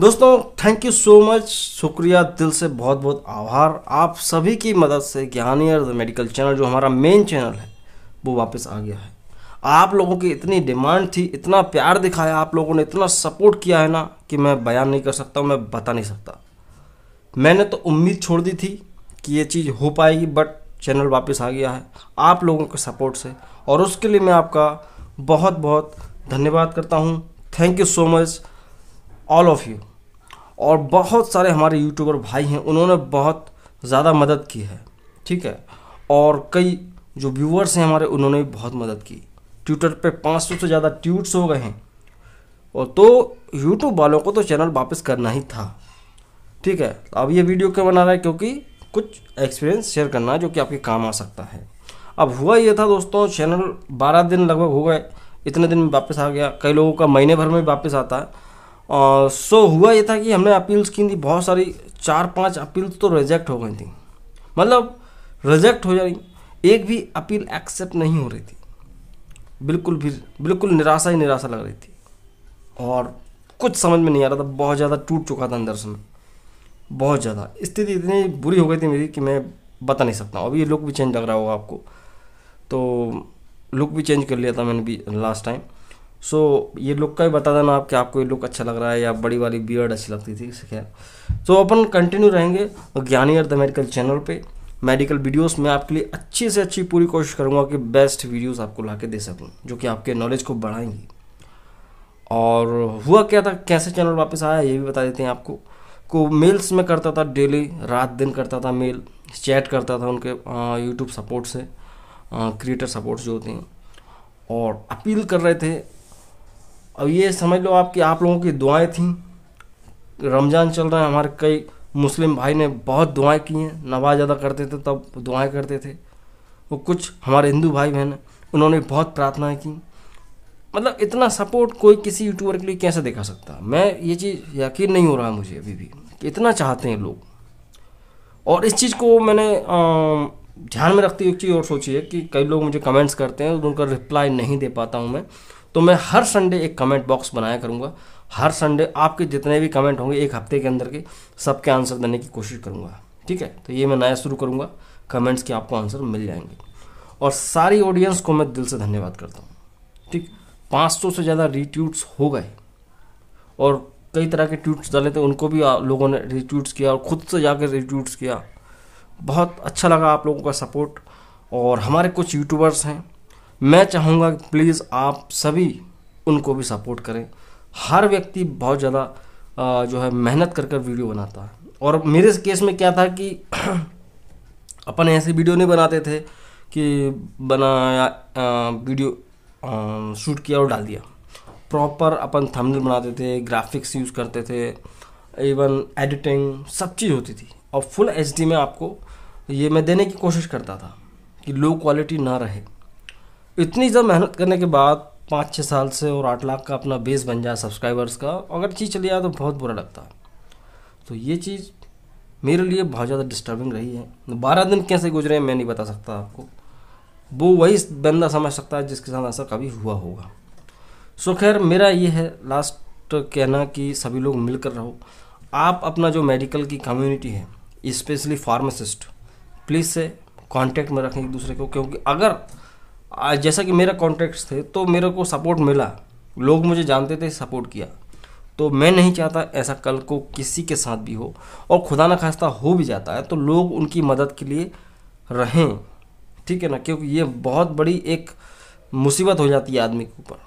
दोस्तों thank you so much शुक्रिया दिल से बहुत बहुत आभार आप सभी की मदद से ज्ञानियर मेडिकल चैनल जो हमारा मेन चैनल है वो वापस आ गया है आप लोगों की इतनी डिमांड थी इतना प्यार दिखाया आप लोगों ने इतना सपोर्ट किया है ना कि मैं बयान नहीं कर सकता मैं बता नहीं सकता मैंने तो उम्मीद छोड़ दी थी कि ये चीज़ हो पाएगी बट चैनल वापस आ गया है आप लोगों के सपोर्ट से और उसके लिए मैं आपका बहुत बहुत धन्यवाद करता हूँ thank you so much all of you और बहुत सारे हमारे यूट्यूबर भाई हैं उन्होंने बहुत ज़्यादा मदद की है ठीक है और कई जो व्यूअर्स हैं हमारे उन्होंने भी बहुत मदद की ट्विटर पे 500 से ज़्यादा ट्वीट्स हो गए हैं और तो यूट्यूब वालों को तो चैनल वापस करना ही था ठीक है अब ये वीडियो क्यों बना रहा है क्योंकि कुछ एक्सपीरियंस शेयर करना है जो कि आपके काम आ सकता है अब हुआ ये था दोस्तों चैनल 12 दिन लगभग हो गए इतने दिन में वापस आ गया कई लोगों का महीने भर में वापस आता है सो uh, so, हुआ ये था कि हमने अपील्स की थी बहुत सारी चार पांच अपील्स तो रिजेक्ट हो गई थी मतलब रिजेक्ट हो जा रही एक भी अपील एक्सेप्ट नहीं हो रही थी बिल्कुल भी बिल्कुल निराशा ही निराशा लग रही थी और कुछ समझ में नहीं आ रहा था बहुत ज़्यादा टूट चुका था अंदर से बहुत ज़्यादा स्थिति इतनी बुरी हो गई थी मेरी कि मैं बता नहीं सकता अभी ये लुक भी चेंज लग रहा होगा आपको तो लुक भी चेंज कर लिया था मैंने भी लास्ट टाइम सो ये लुक का भी बता देना आप कि आपको ये लुक अच्छा लग रहा है या बड़ी वाली बियर्ड अच्छी लगती थी खैर तो अपन कंटिन्यू रहेंगे ज्ञानी अर्थ मेडिकल चैनल पे मेडिकल वीडियोस में आपके लिए अच्छी से अच्छी पूरी कोशिश करूँगा कि बेस्ट वीडियोस आपको ला के दे सकूँ जो कि आपके नॉलेज को बढ़ाएंगी और हुआ क्या था कैसे चैनल वापस आया ये भी बता देते हैं आपको को मेल्स में करता था डेली रात दिन करता था मेल चैट करता था उनके यूट्यूब सपोर्ट से क्रिएटर सपोर्ट्स जो होते हैं और अपील कर रहे थे अब ये समझ लो आपकी आप लोगों की दुआएं थी रमज़ान चल रहा है हमारे कई मुस्लिम भाई ने बहुत दुआएं की हैं नमाज अदा करते थे तब दुआएं करते थे वो कुछ हमारे हिंदू भाई बहन उन्होंने बहुत प्रार्थनाएं की मतलब इतना सपोर्ट कोई किसी यूट्यूबर के लिए कैसे दिखा सकता मैं ये चीज़ यकीन नहीं हो रहा है मुझे अभी भी कि इतना चाहते हैं लोग और इस चीज़ को मैंने ध्यान में रखते हुए एक चीज़ और सोची है कि कई लोग मुझे कमेंट्स करते हैं उनका रिप्लाई नहीं दे पाता हूँ मैं तो मैं हर संडे एक कमेंट बॉक्स बनाया करूँगा हर संडे आपके जितने भी कमेंट होंगे एक हफ्ते के अंदर के सबके आंसर देने की कोशिश करूँगा ठीक है तो ये मैं नया शुरू करूँगा कमेंट्स के आपको आंसर मिल जाएंगे और सारी ऑडियंस को मैं दिल से धन्यवाद करता हूँ ठीक 500 से ज़्यादा रीट्यूट्स हो गए और कई तरह के ट्यूट्स डाले थे उनको भी लोगों ने रिट्यूट्स किया और ख़ुद से जाकर रिट्यूट्स किया बहुत अच्छा लगा आप लोगों का सपोर्ट और हमारे कुछ यूट्यूबर्स हैं मैं चाहूँगा कि प्लीज़ आप सभी उनको भी सपोर्ट करें हर व्यक्ति बहुत ज़्यादा जो है मेहनत कर कर वीडियो बनाता है और मेरे केस में क्या था कि अपन ऐसे वीडियो नहीं बनाते थे कि बनाया वीडियो शूट किया और डाल दिया प्रॉपर अपन थंबनेल बनाते थे ग्राफिक्स यूज़ करते थे इवन एडिटिंग सब चीज़ होती थी और फुल एच में आपको ये मैं देने की कोशिश करता था कि लो क्वालिटी ना रहे इतनी ज़्यादा मेहनत करने के बाद पाँच छः साल से और आठ लाख का अपना बेस बन जाए सब्सक्राइबर्स का अगर चीज़ चली जाए तो बहुत बुरा लगता तो ये चीज़ मेरे लिए बहुत ज़्यादा डिस्टर्बिंग रही है बारह दिन कैसे गुजरे मैं नहीं बता सकता आपको वो वही बंदा समझ सकता है जिसके साथ ऐसा कभी हुआ होगा सो खैर मेरा ये है लास्ट कहना कि सभी लोग मिलकर रहो आप अपना जो मेडिकल की कम्युनिटी है स्पेशली फार्मासिस्ट प्लीज़ से कांटेक्ट में रखें एक दूसरे को क्योंकि अगर जैसा कि मेरा कॉन्टैक्ट थे तो मेरे को सपोर्ट मिला लोग मुझे जानते थे सपोर्ट किया तो मैं नहीं चाहता ऐसा कल को किसी के साथ भी हो और खुदा ना खास्ता हो भी जाता है तो लोग उनकी मदद के लिए रहें ठीक है ना क्योंकि ये बहुत बड़ी एक मुसीबत हो जाती है आदमी के ऊपर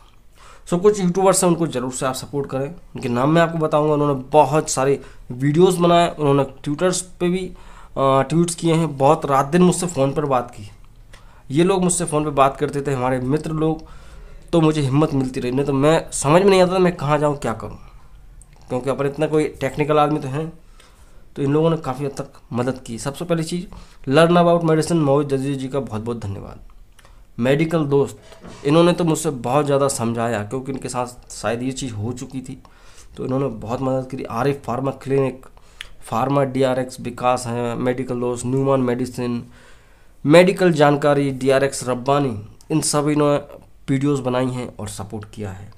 सो कुछ यूट्यूबर्स हैं उनको ज़रूर से आप सपोर्ट करें उनके नाम मैं आपको बताऊंगा उन्होंने बहुत सारे वीडियोस बनाए उन्होंने ट्विटर्स पे भी ट्वीट्स किए हैं बहुत रात दिन मुझसे फ़ोन पर बात की ये लोग मुझसे फ़ोन पे बात करते थे हमारे मित्र लोग तो मुझे हिम्मत मिलती रही नहीं तो मैं समझ में नहीं आता था मैं कहाँ जाऊँ क्या करूँ क्योंकि अपन इतना कोई टेक्निकल आदमी तो हैं तो इन लोगों ने काफ़ी हद तक मदद की सबसे पहली चीज़ लर्न अबाउट मेडिसिन मोहित जजी जी का बहुत बहुत धन्यवाद मेडिकल दोस्त इन्होंने तो मुझसे बहुत ज़्यादा समझाया क्योंकि इनके साथ शायद ये चीज़ हो चुकी थी तो इन्होंने बहुत मदद करी Arif pharma clinic pharma D R X Vikas हैं मेडिकल दोस्त न्यूमान मेडिसिन मेडिकल जानकारी डी आर एक्स रब्बानी इन सभी ने वीडियोस बनाई हैं और सपोर्ट किया है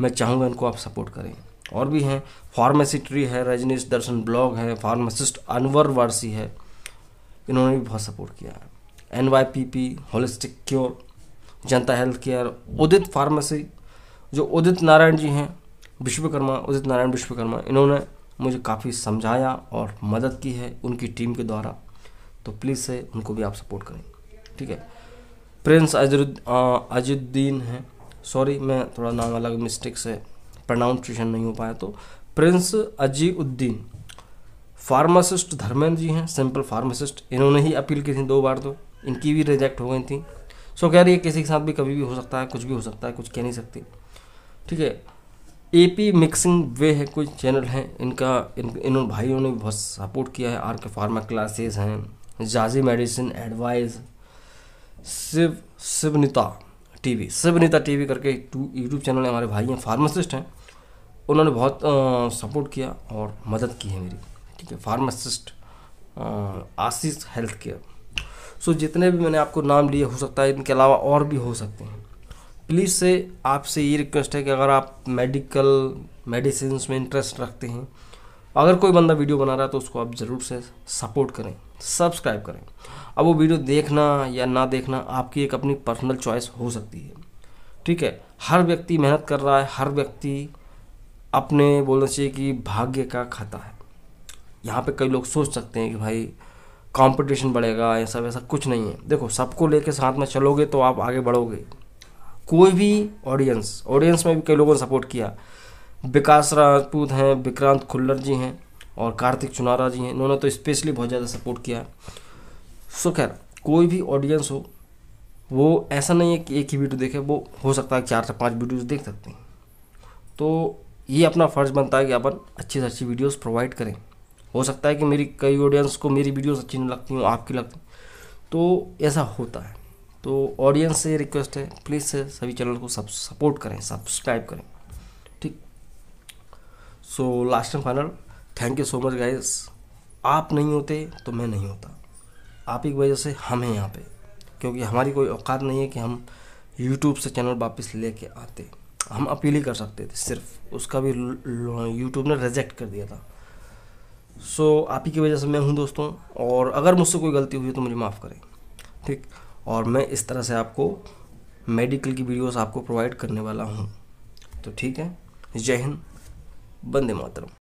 मैं चाहूँगा इनको आप सपोर्ट करें और भी हैं फार्मेसी ट्री है रजनीश दर्शन ब्लॉग है फार्मासिस्ट अनवर वारसी है इन्होंने भी बहुत सपोर्ट किया है N Y P P holistic cure Janta health care Udit pharmacy जो उदित नारायण जी हैं विश्वकर्मा उदित नारायण विश्वकर्मा इन्होंने मुझे काफ़ी समझाया और मदद की है उनकी टीम के द्वारा तो प्लीज़ से उनको भी आप सपोर्ट करें ठीक है प्रिंस अजुद्दीन है सॉरी मैं थोड़ा नाम अलग मिस्टेक से प्रोनाउंसिएशन नहीं हो पाया तो प्रिंस अजीउद्दीन फार्मासिस्ट धर्मेंद्र जी हैं सिंपल फार्मासिस्ट इन्होंने ही अपील की थी दो बार तो इनकी भी रिजेक्ट हो गई थी सो कह रही है किसी के साथ भी कभी भी हो सकता है कुछ भी हो सकता है कुछ कह नहीं सकती ठीक है ए पी मिक्सिंग वे है कुछ चैनल हैं इनका इन इन भाइयों ने बहुत सपोर्ट किया है आर के फार्मा क्लासेस हैं जाजी medicine advice Shiv Shivnita TV Shivnita TV करके टू यूट्यूब चैनल हमारे भाई हैं फार्मासिस्ट हैं उन्होंने बहुत सपोर्ट किया और मदद की है मेरी ठीक है pharmacist Ashish health care so जितने भी मैंने आपको नाम लिए हो सकता है इनके अलावा और भी हो सकते हैं प्लीज़ से आपसे ये रिक्वेस्ट है कि अगर आप मेडिकल मेडिसिन में इंटरेस्ट रखते हैं अगर कोई बंदा वीडियो बना रहा है तो उसको आप ज़रूर से सपोर्ट करें सब्सक्राइब करें अब वो वीडियो देखना या ना देखना आपकी एक अपनी पर्सनल चॉइस हो सकती है ठीक है हर व्यक्ति मेहनत कर रहा है हर व्यक्ति अपने बोलना चाहिए कि भाग्य का खाता है यहाँ पे कई लोग सोच सकते हैं कि भाई कंपटीशन बढ़ेगा या सब ऐसा कुछ नहीं है देखो सबको लेके साथ में चलोगे तो आप आगे बढ़ोगे कोई भी ऑडियंस ऑडियंस में भी कई लोगों ने सपोर्ट किया विकास राजपूत हैं विक्रांत खुल्लर जी हैं और कार्तिक चुनारा जी हैं इन्होंने तो स्पेशली बहुत ज़्यादा सपोर्ट किया है सो खैर कोई भी ऑडियंस हो वो ऐसा नहीं है कि एक ही वीडियो देखे वो हो सकता है चार से पाँच वीडियोस देख सकते हैं तो ये अपना फ़र्ज़ बनता है कि अपन अच्छी से अच्छी वीडियोस प्रोवाइड करें हो सकता है कि मेरी कई ऑडियंस को मेरी वीडियोस अच्छी नहीं लगती हूँ आपकी लगती तो ऐसा होता है तो ऑडियंस से रिक्वेस्ट है प्लीज़ से सभी चैनल को सब सपोर्ट करें सब्सक्राइब करें ठीक so last and final thank you so much guys आप नहीं होते तो मैं नहीं होता आप ही की वजह से हम हैं यहाँ पे क्योंकि हमारी कोई औकात नहीं है कि हम यूट्यूब से चैनल वापस लेके आते हम अपील ही कर सकते थे सिर्फ उसका भी यूट्यूब ने रिजेक्ट कर दिया था सो so, आप ही की वजह से मैं हूँ दोस्तों और अगर मुझसे कोई गलती हुई तो मुझे माफ़ करें ठीक और मैं इस तरह से आपको मेडिकल की वीडियोस आपको प्रोवाइड करने वाला हूँ तो ठीक है जय हिंद बंदे मातरम